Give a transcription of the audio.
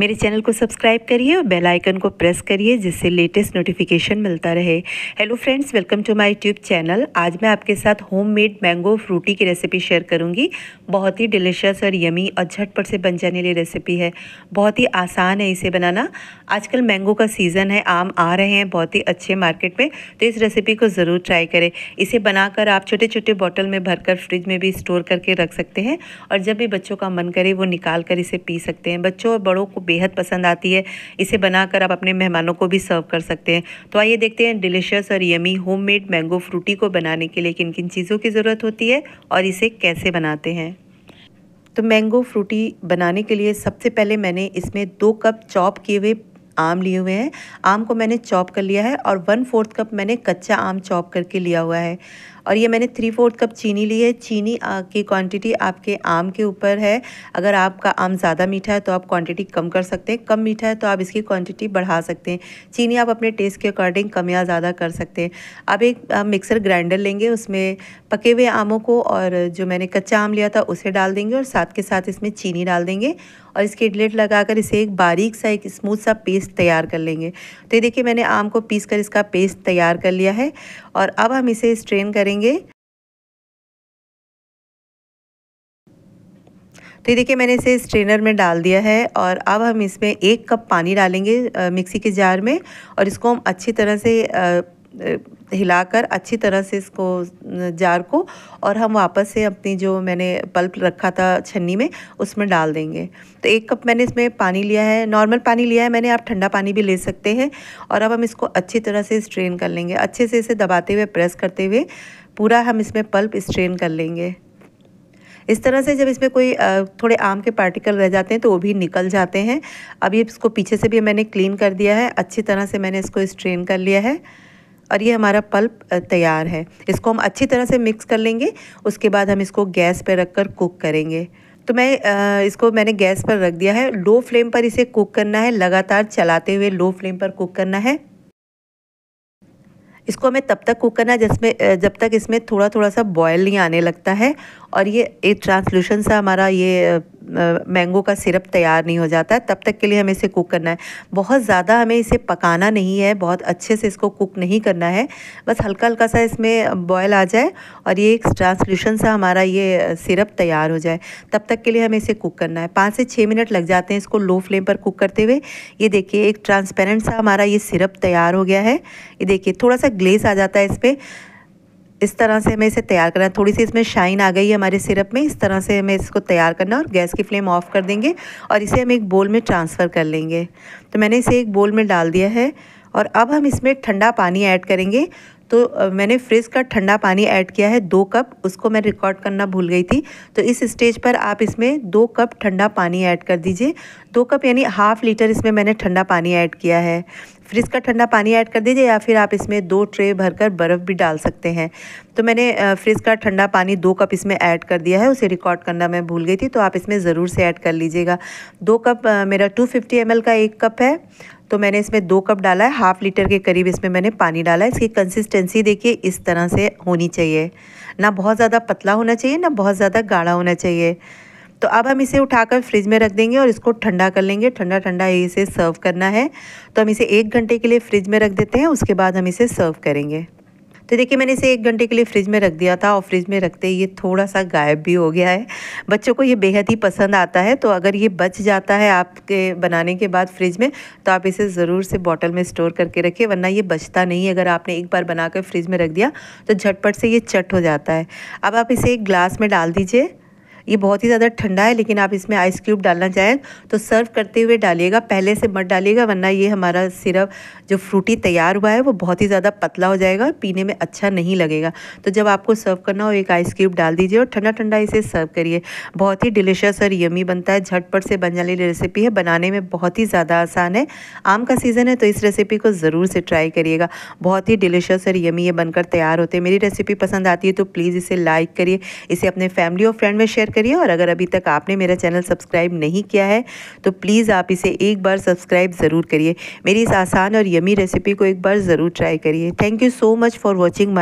मेरे चैनल को सब्सक्राइब करिए और बेल आइकन को प्रेस करिए जिससे लेटेस्ट नोटिफिकेशन मिलता रहे hello friends welcome to my YouTube channel आज मैं आपके साथ होममेड मैंगो फ्रूटी की रेसिपी शेयर करूंगी बहुत ही डिलिशियस और यमी और झटपट से बन जाने वाली रेसिपी है बहुत ही आसान है इसे बनाना आजकल मैंगो का सीज़न है आम आ रहे हैं बहुत ही अच्छे मार्केट में तो इस रेसिपी को ज़रूर ट्राई करें इसे बनाकर आप छोटे छोटे बॉटल में भरकर फ्रिज में भी स्टोर करके रख सकते हैं और जब भी बच्चों का मन करे वो निकाल कर इसे पी सकते हैं बच्चों और बड़ों को बेहद पसंद आती है इसे बनाकर आप अपने मेहमानों को भी सर्व कर सकते हैं तो आइए देखते हैं डिलिशियस और यमी होममेड मैंगो फ्रूटी को बनाने के लिए किन किन चीज़ों की ज़रूरत होती है और इसे कैसे बनाते हैं तो मैंगो फ्रूटी बनाने के लिए सबसे पहले मैंने इसमें दो कप चॉप किए हुए आम लिए हुए हैं आम को मैंने चॉप कर लिया है और वन फोर्थ कप मैंने कच्चा आम चॉप करके लिया हुआ है और ये मैंने थ्री फोर्थ कप चीनी ली है चीनी की क्वांटिटी आपके आम के ऊपर है अगर आपका आम ज़्यादा मीठा है तो आप क्वांटिटी कम कर सकते हैं कम मीठा है तो आप इसकी क्वांटिटी बढ़ा सकते हैं चीनी आप अपने टेस्ट के अकॉर्डिंग कम या ज़्यादा कर सकते हैं आप एक आप मिक्सर ग्राइंडर लेंगे उसमें पके हुए आमों को और जो मैंने कच्चा आम लिया था उसे डाल देंगे और साथ के साथ इसमें चीनी डाल देंगे और इसके इडलेट लगा इसे एक बारीक सा एक स्मूथ सा पेस्ट पेस्ट तैयार कर लेंगे तो ये देखिए मैंने आम को पीस कर इसका पेस्ट तैयार कर लिया है और अब हम इसे स्ट्रेन करेंगे तो ये देखिए मैंने इसे स्ट्रेनर में डाल दिया है और अब हम इसमें एक कप पानी डालेंगे मिक्सी के जार में और इसको हम अच्छी तरह से हिलाकर अच्छी तरह से इसको जार को और हम वापस से अपनी जो मैंने पल्प रखा था छन्नी में उसमें डाल देंगे तो एक कप मैंने इसमें पानी लिया है नॉर्मल पानी लिया है मैंने आप ठंडा पानी भी ले सकते हैं और अब हम इसको अच्छी तरह से स्ट्रेन कर लेंगे अच्छे से इसे दबाते हुए प्रेस करते हुए पूरा हम इसमें पल्प स्ट्रेन कर लेंगे इस तरह से जब इसमें कोई थोड़े आम के पार्टिकल रह जाते हैं तो वो भी निकल जाते हैं अभी इसको पीछे से भी मैंने क्लीन कर दिया है अच्छी तरह से मैंने इसको स्ट्रेन कर लिया है और ये हमारा पल्प तैयार है इसको हम अच्छी तरह से मिक्स कर लेंगे उसके बाद हम इसको गैस पर रख कर कुक करेंगे तो मैं इसको मैंने गैस पर रख दिया है लो फ्लेम पर इसे कुक करना है लगातार चलाते हुए लो फ्लेम पर कुक करना है इसको हमें तब तक कुक करना है जिसमें जब तक इसमें थोड़ा थोड़ा सा बॉयल नहीं आने लगता है और ये एक ट्रांसल्यूशन सा हमारा ये मैंगो का सिरप तैयार नहीं हो जाता है तब तक के लिए हमें इसे कुक करना है बहुत ज़्यादा हमें इसे पकाना नहीं है बहुत अच्छे से इसको कुक नहीं करना है बस हल्का हल्का सा इसमें बॉयल आ जाए और ये एक ट्रांसल्यूशन सा हमारा ये सिरप तैयार हो जाए तब तक के लिए हमें इसे कुक करना है पाँच से छः मिनट लग जाते हैं इसको लो फ्लेम पर कुक करते हुए ये देखिए एक ट्रांसपेरेंट सा हमारा ये सिरप तैयार हो गया है ये देखिए थोड़ा सा ग्लेस आ जाता है इस पर इस तरह से हमें इसे तैयार करना थोड़ी सी इसमें शाइन आ गई है हमारे सिरप में इस तरह से हमें इसको तैयार करना और गैस की फ्लेम ऑफ़ कर देंगे और इसे हम एक बोल में ट्रांसफ़र कर लेंगे तो मैंने इसे एक बोल में डाल दिया है और अब हम इसमें ठंडा पानी ऐड करेंगे तो मैंने फ्रिज का ठंडा पानी ऐड किया है दो कप उसको मैं रिकॉर्ड करना भूल गई थी तो इस स्टेज पर आप इसमें दो कप ठंडा पानी ऐड कर दीजिए दो कप यानी हाफ़ लीटर इसमें मैंने ठंडा पानी ऐड किया है फ्रिज का ठंडा पानी ऐड कर दीजिए या फिर आप इसमें दो ट्रे भरकर बर्फ़ भी डाल सकते हैं तो मैंने फ्रिज का ठंडा पानी दो कप इसमें ऐड कर दिया है उसे रिकॉर्ड करना मैं भूल गई थी तो आप इसमें ज़रूर से ऐड कर लीजिएगा दो कप मेरा टू फिफ्टी का एक कप है तो मैंने इसमें दो कप डाला है हाफ लीटर के करीब इसमें मैंने पानी डाला है इसकी कंसिस्टेंसी देखिए इस तरह से होनी चाहिए ना बहुत ज़्यादा पतला होना चाहिए ना बहुत ज़्यादा गाढ़ा होना चाहिए तो अब हम इसे उठाकर फ्रिज में रख देंगे और इसको ठंडा कर लेंगे ठंडा ठंडा इसे सर्व करना है तो हम इसे एक घंटे के लिए फ्रिज में रख देते हैं उसके बाद हम इसे सर्व करेंगे तो देखिए मैंने इसे एक घंटे के लिए फ्रिज में रख दिया था और फ्रिज में रखते ही ये थोड़ा सा गायब भी हो गया है बच्चों को ये बेहद ही पसंद आता है तो अगर ये बच जाता है आपके बनाने के बाद फ्रिज में तो आप इसे ज़रूर से बॉटल में स्टोर करके रखिए वरना ये बचता नहीं है अगर आपने एक बार बनाकर फ्रिज में रख दिया तो झटपट से ये चट हो जाता है अब आप इसे एक ग्लास में डाल दीजिए ये बहुत ही ज़्यादा ठंडा है लेकिन आप इसमें आइस क्यूब डालना चाहें तो सर्व करते हुए डालिएगा पहले से मत डालिएगा वरना ये हमारा सिरप जो फ्रूटी तैयार हुआ है वो बहुत ही ज़्यादा पतला हो जाएगा और पीने में अच्छा नहीं लगेगा तो जब आपको सर्व करना हो एक आइस क्यूब डाल दीजिए और ठंडा ठंडा इसे सर्व करिए बहुत ही डिलिशियस और यमी बनता है झटपट से बन जाने रेसिपी है बनाने में बहुत ही ज़्यादा आसान है आम का सीज़न है तो इस रेसिपी को ज़रूर से ट्राई करिएगा बहुत ही डिलिशियस और यमी ये बनकर तैयार होते हैं मेरी रेसिपी पसंद आती है तो प्लीज़ इसे लाइक करिए इसे अपने फैमिली और फ्रेंड में शेयर सब्सक्राइब करिए और अगर अभी तक आपने मेरा चैनल सब्सक्राइब नहीं किया है तो प्लीज़ आप इसे एक बार सब्सक्राइब ज़रूर करिए मेरी इस आसान और यमी रेसिपी को एक बार ज़रूर ट्राई करिए thank you so much for watching my